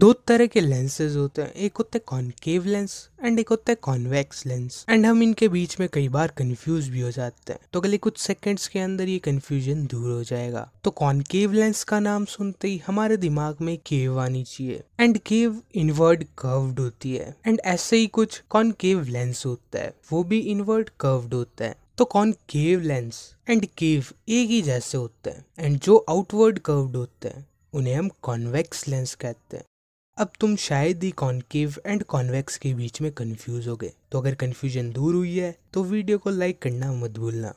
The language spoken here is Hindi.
दो तरह के लेंसेज होते हैं एक होते हैं कॉन्केव लेंस एंड एक होता है कॉन्वेक्स लेंस एंड हम इनके बीच में कई बार कंफ्यूज भी हो जाते हैं तो अगले कुछ सेकंड्स के अंदर ये कंफ्यूजन दूर हो जाएगा तो कॉन्केव लेंस का नाम सुनते ही हमारे दिमाग में केव आनी चाहिए एंड केव इनवर्ड कर्व्ड होती है एंड ऐसे ही कुछ कॉन्केव लेंस होता है वो भी इनवर्ड कर्व्ड होता है तो कॉन्केव लेंस एंड केव एक ही जैसे होते हैं एंड जो आउटवर्ड कर्व्ड होते हैं उन्हें हम कॉन्वेक्स लेंस कहते हैं अब तुम शायद ही कॉन्केव एंड कॉन्वेक्स के बीच में कंफ्यूज हो गए तो अगर कंफ्यूजन दूर हुई है तो वीडियो को लाइक करना मत भूलना